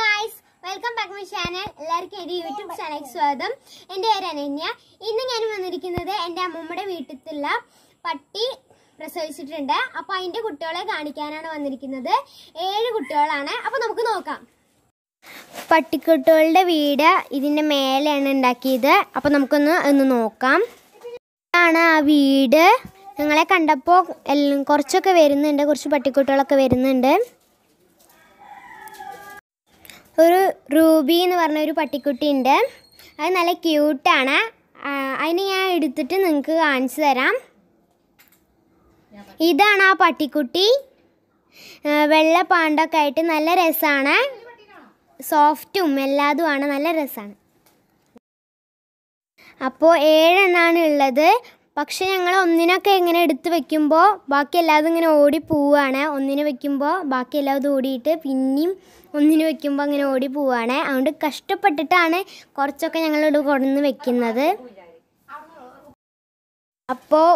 guys welcome back my channel എല്ലാവർക്കും എൻ്റെ YouTube channel സ്വാഗതം എൻ്റെ പേര് അനന്യ ഇന്ന് ഞാൻ വന്നിരിക്കുന്നത് എൻ്റെ അമ്മമ്മയുടെ വീട്ടിലുള്ള പട്ടി പ്രസവിച്ചിട്ടുണ്ട് അപ്പോൾ അതിൻ്റെ കുട്ടികളെ കാണിക്കാനാണ് വന്നിരിക്കുന്നത് ഏഴ് കുട്ടികളാണ് അപ്പോൾ നമുക്ക് നോക്കാം പട്ടിക്കുട്ടികളുടെ വീട് ഇതിൻ്റെ മേലെയാണ് ഉണ്ടാക്കിയത് അപ്പോൾ നമുക്കൊന്ന് ഒന്ന് നോക്കാം ഇതാണ് ആ വീട് ഞങ്ങളെ കണ്ടപ്പോൾ കുറച്ചൊക്കെ വരുന്നുണ്ട് കുറച്ച് പട്ടിക്കുട്ടികളൊക്കെ വരുന്നുണ്ട് ഒരു റൂബി എന്ന് പറഞ്ഞ ഒരു പട്ടിക്കുട്ടിയുണ്ട് അത് നല്ല ക്യൂട്ടാണ് അതിനെ ഞാൻ എടുത്തിട്ട് നിങ്ങൾക്ക് കാണിച്ചു തരാം ഇതാണ് ആ പട്ടിക്കുട്ടി വെള്ള പാണ്ടൊക്കെ ആയിട്ട് നല്ല രസമാണ് സോഫ്റ്റും എല്ലാതുമാണ് നല്ല രസമാണ് അപ്പോൾ ഏഴെണ്ണാണ് ഉള്ളത് പക്ഷെ ഞങ്ങൾ ഒന്നിനൊക്കെ ഇങ്ങനെ എടുത്ത് വെക്കുമ്പോൾ ബാക്കി എല്ലാതും ഇങ്ങനെ ഓടി പോവുകയാണ് ഒന്നിന് വെക്കുമ്പോൾ ബാക്കി എല്ലാതും ഓടിയിട്ട് പിന്നെയും ഒന്നിന് വെക്കുമ്പോൾ അങ്ങനെ ഓടി പോവുകയാണ് അതുകൊണ്ട് കഷ്ടപ്പെട്ടിട്ടാണ് കുറച്ചൊക്കെ ഞങ്ങളോട് കൊണ്ടുവന്ന് വെക്കുന്നത് അപ്പോൾ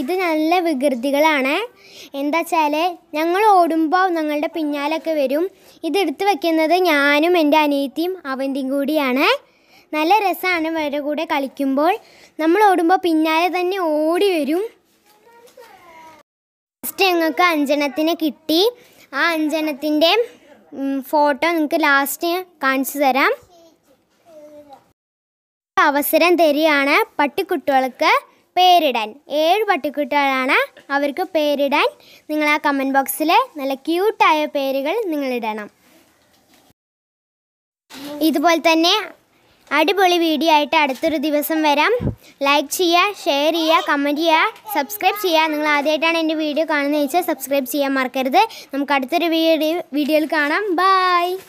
ഇത് നല്ല വികൃതികളാണ് എന്താ വെച്ചാൽ ഞങ്ങൾ ഓടുമ്പോൾ ഞങ്ങളുടെ പിന്നാലൊക്കെ വരും ഇതെടുത്ത് വെക്കുന്നത് ഞാനും എൻ്റെ അനിയത്തിയും അവൻ്റെയും കൂടിയാണ് നല്ല രസമാണ് ഇവരുടെ കൂടെ കളിക്കുമ്പോൾ നമ്മൾ ഓടുമ്പോൾ പിന്നാലെ തന്നെ ഓടി വരും ഫസ്റ്റ് ഞങ്ങൾക്ക് അഞ്ചെണ്ണത്തിനെ കിട്ടി ആ അഞ്ചെണ്ണത്തിൻ്റെ ഫോട്ടോ നിങ്ങൾക്ക് ലാസ്റ്റ് കാണിച്ചു തരാം അവസരം തരികയാണ് പട്ടിക്കുട്ടികൾക്ക് പേരിടാൻ ഏഴ് പട്ടിക്കുട്ടികളാണ് അവർക്ക് പേരിടാൻ നിങ്ങൾ ആ കമൻറ്റ് ബോക്സിൽ നല്ല ക്യൂട്ടായ പേരുകൾ നിങ്ങളിടണം ഇതുപോലെ തന്നെ അടിപൊളി വീഡിയോ ആയിട്ട് അടുത്തൊരു ദിവസം വരാം ലൈക്ക് ചെയ്യുക ഷെയർ ചെയ്യുക കമൻറ്റ് ചെയ്യുക സബ്സ്ക്രൈബ് ചെയ്യുക നിങ്ങൾ ആദ്യമായിട്ടാണ് എൻ്റെ വീഡിയോ കാണുന്നത് വെച്ചാൽ സബ്സ്ക്രൈബ് ചെയ്യാൻ മറക്കരുത് നമുക്ക് അടുത്തൊരു വീഡിയോ വീഡിയോയിൽ കാണാം ബായ്